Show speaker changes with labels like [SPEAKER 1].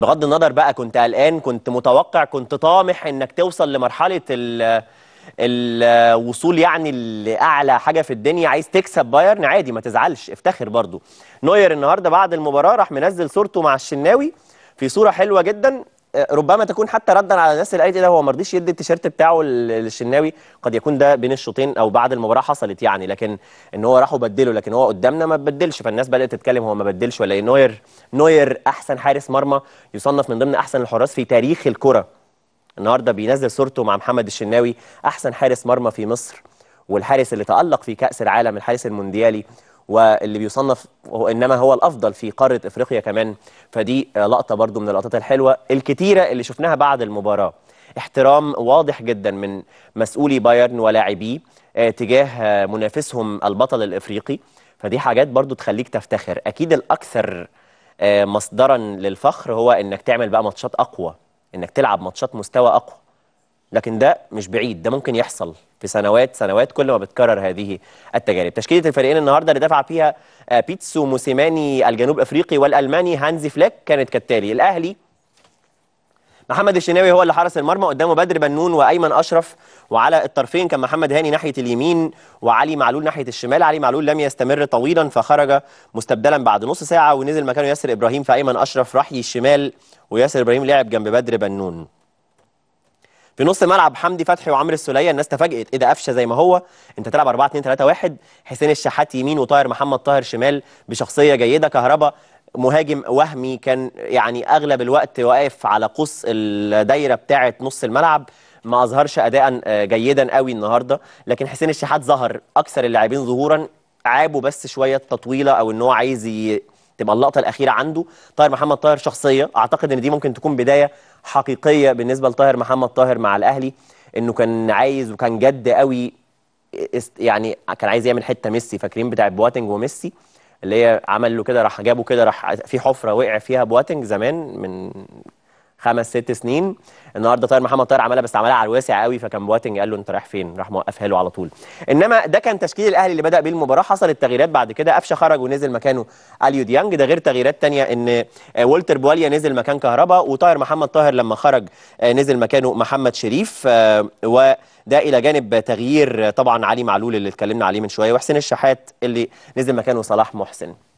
[SPEAKER 1] بغض النظر بقى كنت قلقان كنت متوقع كنت طامح انك توصل لمرحله ال الوصول يعني لاعلى حاجه في الدنيا عايز تكسب بايرن عادي ما تزعلش افتخر برضو نوير النهارده بعد المباراه راح منزل صورته مع الشناوي في صوره حلوه جدا ربما تكون حتى ردا على الناس اللي قالت إيه ده هو ما رضيش يدي التيشيرت بتاعه للشناوي قد يكون ده بين الشوطين او بعد المباراه حصلت يعني لكن ان هو راح وبدله لكن هو قدامنا ما بدلش فالناس بدات تتكلم هو ما بدلش ولا ايه نوير نوير احسن حارس مرمى يصنف من ضمن احسن الحراس في تاريخ الكره النهارده بينزل صورته مع محمد الشناوي احسن حارس مرمى في مصر والحارس اللي تالق في كاس العالم الحارس المونديالي واللي بيصنف انما هو الافضل في قاره افريقيا كمان فدي لقطه برضو من اللقطات الحلوه الكتيره اللي شفناها بعد المباراه احترام واضح جدا من مسؤولي بايرن ولاعبيه آه، تجاه آه، منافسهم البطل الافريقي فدي حاجات برضو تخليك تفتخر اكيد الاكثر آه، مصدرا للفخر هو انك تعمل بقى ماتشات اقوى انك تلعب ماتشات مستوى اقوى لكن ده مش بعيد ده ممكن يحصل في سنوات سنوات كل ما بتكرر هذه التجارب تشكيله الفريقين النهارده اللي دفع فيها آه، بيتسو موسيماني الجنوب افريقي والالماني هانزي فليك كانت كالتالي الاهلي محمد الشناوي هو اللي حرس المرمى قدامه بدر بنون وايمن اشرف وعلى الطرفين كان محمد هاني ناحيه اليمين وعلي معلول ناحيه الشمال علي معلول لم يستمر طويلا فخرج مستبدلا بعد نص ساعه ونزل مكانه ياسر ابراهيم فايمن اشرف راح الشمال وياسر ابراهيم لعب جنب بدر بنون في نص ملعب حمدي فتحي وعمرو السوليه الناس تفاجئت ايه ده قفشه زي ما هو انت تلعب 4 2 3 1 حسين الشحات يمين وطاهر محمد طاهر شمال بشخصيه جيده كهربا مهاجم وهمي كان يعني اغلب الوقت واقف على قوس الدايره بتاعه نص الملعب ما اظهرش اداء آه، جيدا قوي النهارده لكن حسين الشحات ظهر اكثر اللاعبين ظهورا عابه بس شويه تطويله او ان هو عايز ي... تبقى اللقطه الاخيره عنده طاهر محمد طاهر شخصيه اعتقد ان دي ممكن تكون بدايه حقيقيه بالنسبه لطاهر محمد طاهر مع الاهلي انه كان عايز وكان جد قوي يعني كان عايز يعمل حته ميسي فاكرين بتاع بواتنج وميسي اللي هي عمل له كده راح جابه كده راح في حفره وقع فيها بواتنج زمان من خمس ست سنين النهارده طاهر محمد طاهر عملها بس عملها على الواسع قوي فكان بواتنج قال له انت رايح فين راح موقفها له على طول انما ده كان تشكيل الاهلي اللي بدا بيه المباراه حصلت تغييرات بعد كده قفشه خرج ونزل مكانه اليو ديانج ده غير تغييرات ثانيه ان آه، والتر بواليا نزل مكان كهربا وطاهر محمد طاهر لما خرج آه، نزل مكانه محمد شريف آه، وده الى جانب تغيير طبعا علي معلول اللي اتكلمنا عليه من شويه وحسين الشحات اللي نزل مكانه صلاح محسن